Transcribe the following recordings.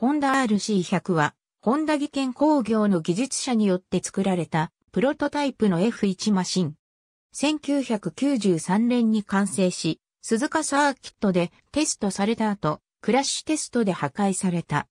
ホンダ RC100 は、ホンダ技研工業の技術者によって作られた、プロトタイプの F1 マシン。1993年に完成し、鈴鹿サーキットでテストされた後、クラッシュテストで破壊された。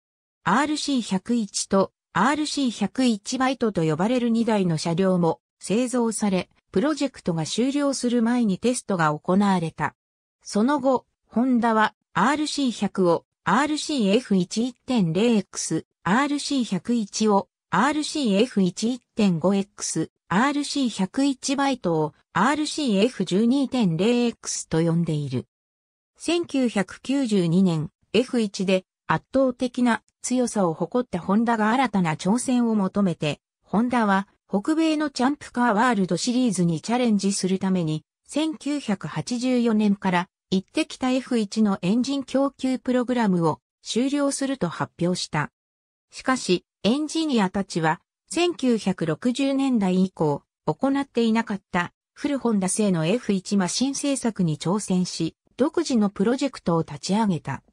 RC101 と RC101 バイトと呼ばれる2台の車両も製造され、プロジェクトが終了する前にテストが行われた。その後、ホンダは RC100 を RCF11.0X、RC101 を RCF1.5X、RC101 バイトを RCF12.0X と呼んでいる。1992年 F1 で圧倒的な強さを誇ったホンダが新たな挑戦を求めて、ホンダは北米のチャンプカーワールドシリーズにチャレンジするために1984年から一滴た F1 のエンジン供給プログラムを終了すると発表した。しかし、エンジニアたちは、1960年代以降、行っていなかったフルホンダ製の F1 マシン製作に挑戦し、独自のプロジェクトを立ち上げた。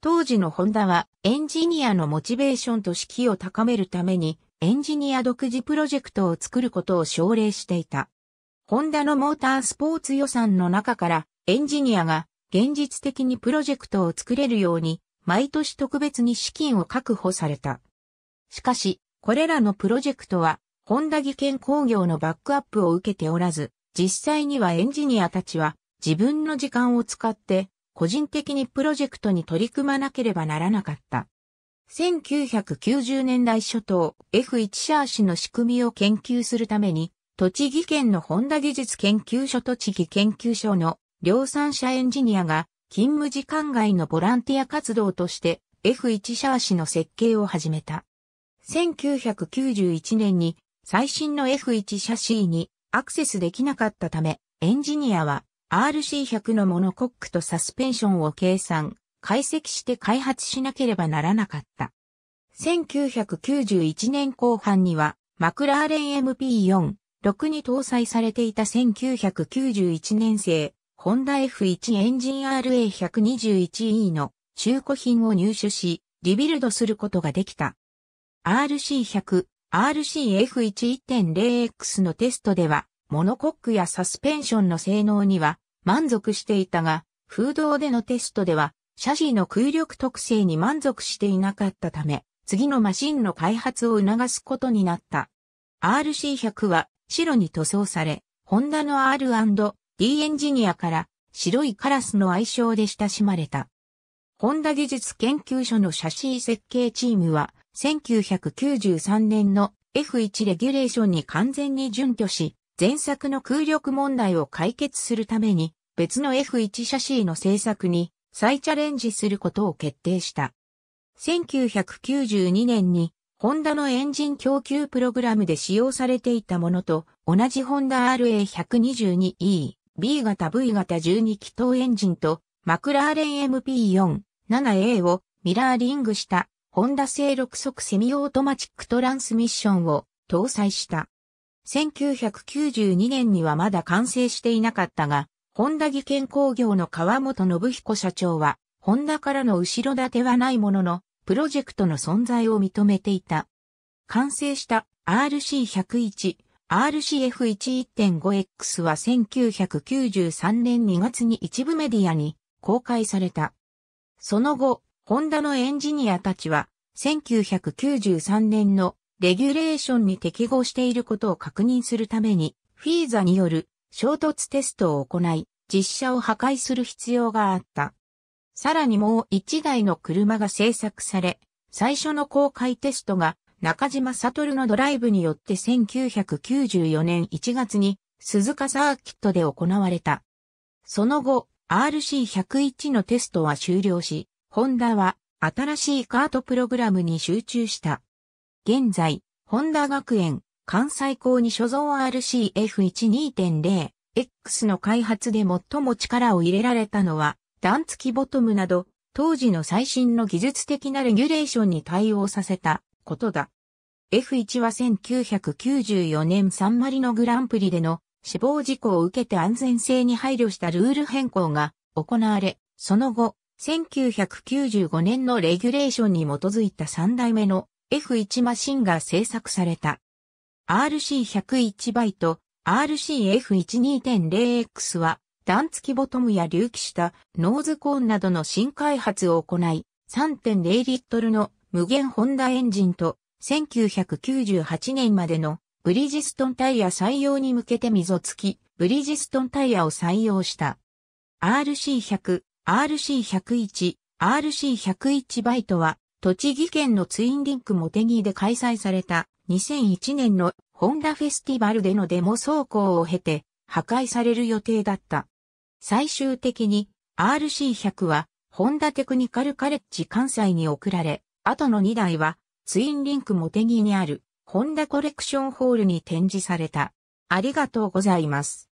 当時のホンダはエンジニアのモチベーションと士気を高めるためにエンジニア独自プロジェクトを作ることを奨励していた。ホンダのモータースポーツ予算の中からエンジニアが現実的にプロジェクトを作れるように毎年特別に資金を確保された。しかし、これらのプロジェクトはホンダ技研工業のバックアップを受けておらず、実際にはエンジニアたちは自分の時間を使って個人的にプロジェクトに取り組まなければならなかった。1990年代初頭、F1 シャーシの仕組みを研究するために、栃木県のホンダ技術研究所栃木研究所の量産車エンジニアが勤務時間外のボランティア活動として F1 シャーシの設計を始めた。1991年に最新の F1 シャシーにアクセスできなかったため、エンジニアは RC100 のモノコックとサスペンションを計算、解析して開発しなければならなかった。1991年後半には、マクラーレン MP4、6に搭載されていた1991年製、ホンダ F1 エンジン RA121E の中古品を入手し、リビルドすることができた。RC100、RCF1.0X のテストでは、モノコックやサスペンションの性能には満足していたが、風洞でのテストでは、シャシーの空力特性に満足していなかったため、次のマシンの開発を促すことになった。RC100 は白に塗装され、ホンダの R&D エンジニアから白いカラスの愛称で親しまれた。ホンダ技術研究所のシャシー設計チームは、1993年の F1 レギュレーションに完全に準拠し、前作の空力問題を解決するために、別の F1 シャシーの製作に再チャレンジすることを決定した。1992年にホンダのエンジン供給プログラムで使用されていたものと同じホンダ RA122E、B 型 V 型12気筒エンジンとマクラーレン MP4、7A をミラーリングしたホンダ製6速セミオートマチックトランスミッションを搭載した。1992年にはまだ完成していなかったが、ホンダ技研工業の川本信彦社長は、ホンダからの後ろ盾はないものの、プロジェクトの存在を認めていた。完成した RC101、RCF11.5X は1993年2月に一部メディアに公開された。その後、ホンダのエンジニアたちは、1993年のレギュレーションに適合していることを確認するために、フィーザによる衝突テストを行い、実車を破壊する必要があった。さらにもう一台の車が製作され、最初の公開テストが中島悟のドライブによって1994年1月に鈴鹿サーキットで行われた。その後、RC101 のテストは終了し、ホンダは新しいカートプログラムに集中した。現在、ホンダ学園、関西校に所蔵 RCF12.0X の開発で最も力を入れられたのは、段付きボトムなど、当時の最新の技術的なレギュレーションに対応させたことだ。F1 は1994年サンマリノグランプリでの死亡事故を受けて安全性に配慮したルール変更が行われ、その後、1995年のレギュレーションに基づいた3代目の F1 マシンが製作された。RC101 バイト、RCF12.0X は段付きボトムや隆起したノーズコーンなどの新開発を行い、3.0リットルの無限ホンダエンジンと1998年までのブリヂストンタイヤ採用に向けて溝付き、ブリヂストンタイヤを採用した。RC100、RC101、RC101 バイトは、栃木県のツインリンクモテギで開催された2001年のホンダフェスティバルでのデモ走行を経て破壊される予定だった。最終的に RC100 はホンダテクニカルカレッジ関西に送られ、後の2台はツインリンクモテギにあるホンダコレクションホールに展示された。ありがとうございます。